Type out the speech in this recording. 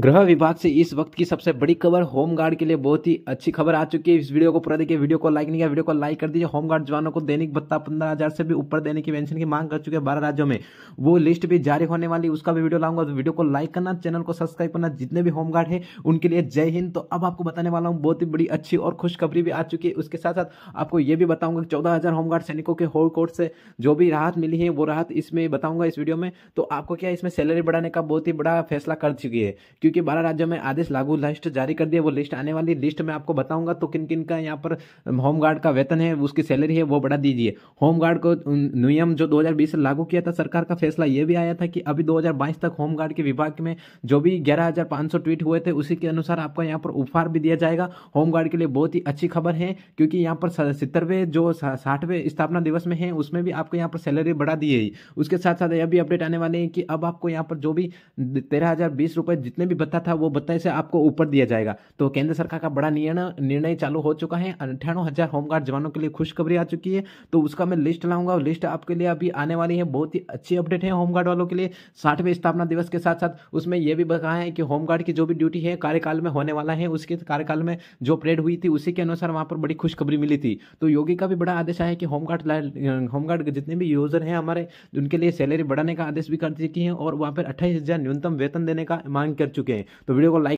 गृह विभाग से इस वक्त की सबसे बड़ी खबर होमगार्ड के लिए बहुत ही अच्छी खबर आ चुकी है इस वीडियो को पूरा देखिए वीडियो को लाइक नहीं किया वीडियो को लाइक कर दीजिए होमगार्ड जवानों को दैनिक भत्ता पंद्रह हजार से भी ऊपर देने की पेंशन की मांग कर चुके हैं बारह राज्यों में वो लिस्ट भी जारी होने वाली उसका भी वीडियो लाऊंगा तो वीडियो को लाइक करना चैनल को सब्सक्राइब करना जितने भी होमगार्ड है उनके लिए जय हिंद तो अब आपको बताने वाला हूँ बहुत ही बड़ी अच्छी और खुशखबरी भी आ चुकी है उसके साथ साथ आपको ये भी बताऊंगा कि चौदह होमगार्ड सैनिकों के होल कोर्ट से जो भी राहत मिली है वो राहत इसमें बताऊंगा इस वीडियो में तो आपको क्या इसमें सैलरी बढ़ाने का बहुत ही बड़ा फैसला कर चुकी है क्योंकि बारह राज्यों में आदेश लागू लिस्ट जारी कर दिया वो लिस्ट आने वाली लिस्ट में आपको बताऊंगा तो किन किन का यहाँ पर होमगार्ड का वेतन है उसकी सैलरी है वो बढ़ा दीजिए होमगार्ड को नियम जो 2020 से लागू किया था सरकार का फैसला ये भी आया था कि अभी 2022 तक होमगार्ड के विभाग में जो भी ग्यारह ट्वीट हुए थे उसी के अनुसार आपको यहाँ पर उपहार भी दिया जाएगा होमगार्ड के लिए बहुत ही अच्छी खबर है क्योंकि यहाँ पर सितरवे जो साठवें स्थापना दिवस में है उसमें भी आपको यहाँ पर सैलरी बढ़ा दी है उसके साथ साथ यह भी अपडेट आने वाले हैं कि अब आपको यहाँ पर जो भी तेरह रुपए जितने भी भत्ता था वो भत्ता से आपको ऊपर दिया जाएगा तो केंद्र सरकार का बड़ा निर्णय चालू हो चुका है अंठानवे हजार होमगार्ड जवानों के लिए खुशखबरी आ चुकी है तो उसका मैं लिस्ट लाऊंगा लिस्ट आपके लिए अभी आने वाली है बहुत ही अच्छी अपडेट है होमगार्ड वालों के लिए साठवें स्थापना दिवस के साथ साथ उसमें यह भी कहा है कि होमगार्ड की जो भी ड्यूटी है कार्यकाल में होने वाला है उसके कार्यकाल में जो परेड हुई थी उसी के अनुसार वहां पर बड़ी खुशखबरी मिली थी तो योगी का भी बड़ा आदेश आया कि होमगार्ड होमगार्ड के जितने भी यूजर हैं हमारे उनके लिए सैलरी बढ़ाने का आदेश भी कर चुकी है और वहां पर अट्ठाईस न्यूनतम वेतन देने का मांग कर चुकी चुके हैं तो वीडियो को लाइक